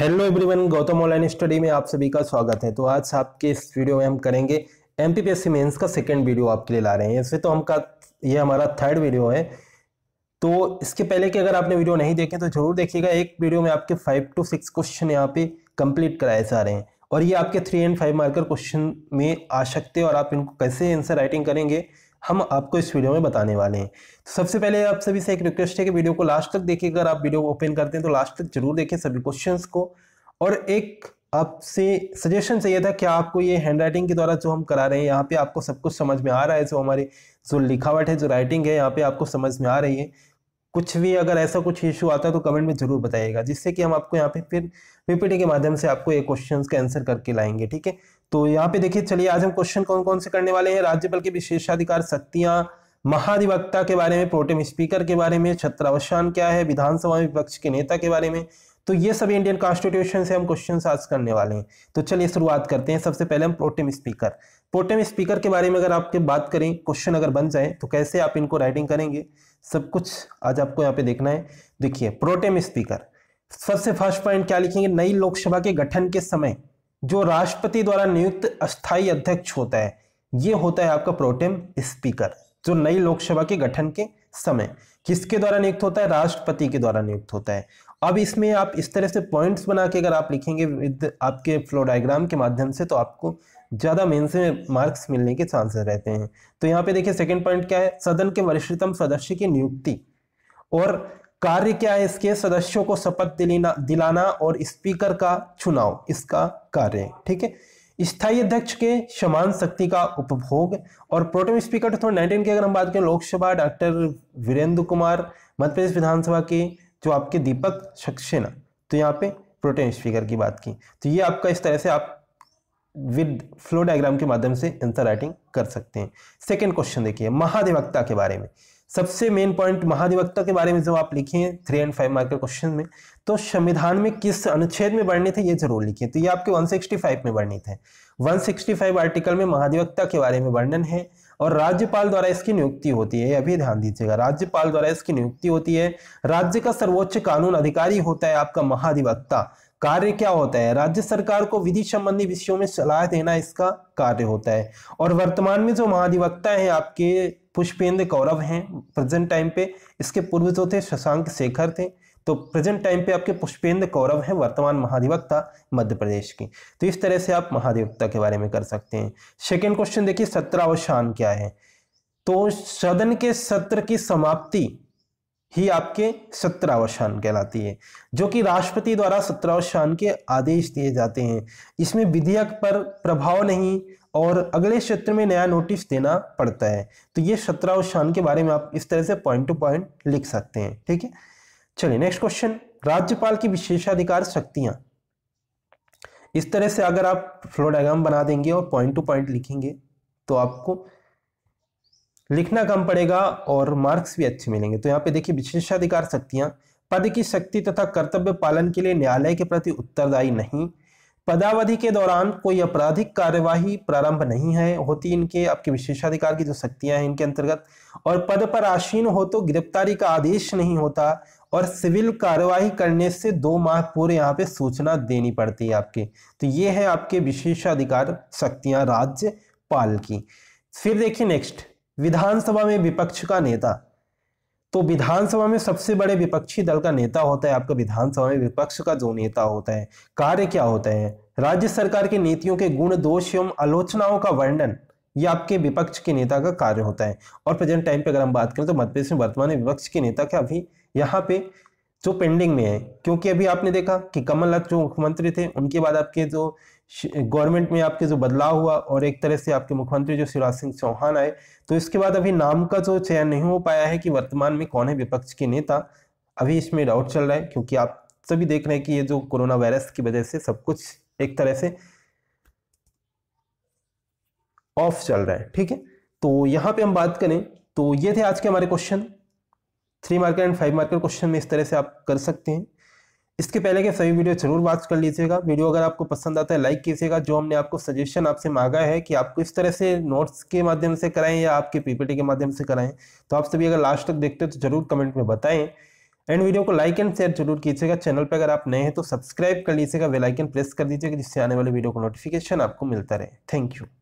hello everyone Gautam online study में आप सभी का स्वागत है तो आज आपके इस वीडियो में हम करेंगे एम पी मेंस का सेकेंड वीडियो आपके लिए ला रहे हैं इससे तो हमका ये हमारा थर्ड वीडियो है तो इसके पहले कि अगर आपने वीडियो नहीं देखे तो जरूर देखिएगा एक वीडियो में आपके फाइव टू सिक्स क्वेश्चन यहाँ पे कंप्लीट कराए जा रहे हैं और ये आपके three and five marker question में आ सकते हैं और आप इनको कैसे आंसर राइटिंग करेंगे हम आपको इस वीडियो में बताने वाले हैं तो सबसे पहले आप सभी से एक रिक्वेस्ट है कि वीडियो को लास्ट तक देखिए अगर आप वीडियो ओपन करते हैं तो लास्ट तक जरूर देखें सभी क्वेश्चन को और एक आपसे सजेशन चाहिए था कि आपको ये हैंड राइटिंग के द्वारा जो हम करा रहे हैं यहाँ पे आपको सब कुछ समझ में आ रहा है जो हमारे जो लिखावट है जो राइटिंग है यहाँ पे आपको समझ में आ रही है कुछ भी अगर ऐसा कुछ इशू आता है तो कमेंट में जरूर बताइएगा जिससे कि हम आपको यहाँ पे फिर पीपीटी के माध्यम से आपको ये क्वेश्चंस का आंसर करके लाएंगे ठीक है तो यहाँ पे देखिए चलिए आज हम क्वेश्चन कौन कौन से करने वाले हैं राज्यपाल के विशेषाधिकार शक्तियां महाधिवक्ता के बारे में प्रोटेम स्पीकर के बारे में छत्रावसान क्या है विधानसभा विपक्ष के नेता के बारे में तो ये सभी इंडियन कॉन्स्टिट्यूशन से हम क्वेश्चन आज करने वाले हैं तो चलिए शुरुआत करते हैं सबसे पहले हम प्रोटेम स्पीकर पोटेम स्पीकर के बारे में अगर आपके बात करें क्वेश्चन अगर बन जाए तो कैसे आप इनको राइटिंग करेंगे सब कुछ आज आपको यहाँ पे देखना है देखिए प्रोटेम स्पीकर सबसे फर्स्ट पॉइंट क्या लिखेंगे नई लोकसभा के गठन के समय जो राष्ट्रपति द्वारा नियुक्त अस्थायी अध्यक्ष होता है ये होता है आपका प्रोटेम स्पीकर जो नई लोकसभा के गठन के समय किसके द्वारा नियुक्त होता है राष्ट्रपति के द्वारा नियुक्त होता है अब इसमें आप इस तरह से पॉइंट्स बना के अगर आप लिखेंगे विद आपके फ्लो डायग्राम के माध्यम से तो आपको ज़्यादा मेन्स में मार्क्स मिलने के चांसेस रहते हैं तो यहाँ पे देखिए सेकंड पॉइंट क्या है सदन के वरिष्ठतम सदस्य की नियुक्ति और कार्य क्या है इसके सदस्यों को शपथ दिलाना और स्पीकर का चुनाव इसका कार्य ठीक है स्थायी अध्यक्ष के समान शक्ति का उपभोग और प्रोटेम स्पीकर टू नाइनटीन की अगर हम बात करें लोकसभा डॉक्टर वीरेंद्र कुमार मध्य प्रदेश विधानसभा के जो आपके दीपक सक्सेना तो यहाँ पे प्रोटेम स्पीकर की बात की तो ये आपका इस तरह से आप विद फ्लो डायग्राम के माध्यम से आंसर राइटिंग कर सकते हैं सेकेंड क्वेश्चन देखिए महाधिवक्ता के बारे में सबसे मेन पॉइंट महाधिवक्ता के बारे में जब आप लिखें three and five mark question में तो संविधान में किस अनुच्छेद में बढ़ने थे ये जरूर लिखिए तो ये आपके 165 में बढ़ने थे 165 आर्टिकल में महाधिवक्ता के बारे में वर्णन है और राज्यपाल द्वारा इसकी नियुक्ति होती है अभी ध्यान दीजिएगा राज्यपाल द्वारा इसकी नियुक्ति होती है राज्य का सर्वोच्च कानून अधिकारी होता है आपका महाधिवक्ता कार्य क्या होता है राज्य सरकार को विधि संबंधी विषयों में सलाह देना इसका कार्य होता है और वर्तमान में जो महाधिवक्ता हैं आपके पुष्पेंद्र कौरव हैं प्रेजेंट टाइम पे इसके पूर्व जो थे शशांक शेखर थे तो प्रेजेंट टाइम पे आपके पुष्पेंद्र कौरव हैं वर्तमान महाधिवक्ता मध्य प्रदेश के तो इस तरह से आप महाधिवक्ता के बारे में कर सकते हैं सेकेंड क्वेश्चन देखिए सत्रावसान क्या है तो सदन के सत्र की समाप्ति ही आपके सत्रावसान कहलाती है जो कि राष्ट्रपति द्वारा सत्रावसान के आदेश दिए जाते हैं इसमें विधेयक पर प्रभाव नहीं और अगले क्षेत्र में नया नोटिस देना पड़ता है तो ये सत्रावसान के बारे में आप इस तरह से पॉइंट टू पॉइंट लिख सकते हैं ठीक है चलिए नेक्स्ट क्वेश्चन राज्यपाल की विशेषाधिकार शक्तियां इस तरह से अगर आप फ्लो डायग्राम बना देंगे और पॉइंट टू पॉइंट लिखेंगे तो आपको लिखना कम पड़ेगा और मार्क्स भी अच्छे मिलेंगे तो यहाँ पे देखिए विशेषाधिकार शक्तियाँ पद की शक्ति तथा कर्तव्य पालन के लिए न्यायालय के प्रति उत्तरदायी नहीं पदावधि के दौरान कोई आपराधिक कार्यवाही प्रारंभ नहीं है होती इनके आपके विशेषाधिकार की जो शक्तियां हैं इनके अंतर्गत और पद पर आसीन हो तो गिरफ्तारी का आदेश नहीं होता और सिविल कार्यवाही करने से दो माह पूर्व यहाँ पे सूचना देनी पड़ती है आपके तो ये है आपके विशेषाधिकार शक्तियां राज्यपाल की फिर देखिए नेक्स्ट विधानसभा में विपक्ष का नेता तो विधानसभा में सबसे बड़े विपक्षी दल का नेता होता है आपका विधानसभा में विपक्ष का जो नेता होता है कार्य क्या होता है राज्य सरकार की नीतियों के गुण दोष एवं आलोचनाओं का वर्णन ये आपके विपक्ष के नेता का कार्य होता है और प्रेजेंट टाइम पे अगर हम बात करें तो मध्यप्रदेश में वर्तमान विपक्ष के नेता का अभी यहाँ पे जो पेंडिंग में है क्योंकि अभी आपने देखा कि कमलनाथ जो मुख्यमंत्री थे उनके बाद आपके जो गवर्नमेंट में आपके जो बदलाव हुआ और एक तरह से आपके मुख्यमंत्री जो शिवराज सिंह चौहान आए तो इसके बाद अभी नाम का जो चयन नहीं हो पाया है कि वर्तमान में कौन है विपक्ष के नेता अभी इसमें डाउट चल रहा है क्योंकि आप सभी देख रहे हैं कि ये जो कोरोना वायरस की वजह से सब कुछ एक तरह से ऑफ चल रहा है ठीक है तो यहां पे हम बात करें तो ये थे आज के हमारे question three marker and five marker question में इस तरह से आप कर सकते हैं इसके पहले के सभी वीडियो जरूर वॉच कर लीजिएगा वीडियो अगर आपको पसंद आता है लाइक कीजिएगा जो हमने आपको सजेशन आपसे मांगा है कि आपको इस तरह से नोट्स के माध्यम से कराएं या आपके पीपीटी के माध्यम से कराएं तो आप सभी अगर लास्ट तक देखते हो तो जरूर कमेंट में बताएं एंड वीडियो को लाइक एंड शेयर जरूर कीजिएगा चैनल पर अगर आप नए हैं तो सब्सक्राइब कर लीजिएगा वेलाइकन प्रेस कर दीजिएगा जिससे आने वाले वीडियो का नोटिफिकेशन आपको मिलता रहे थैंक यू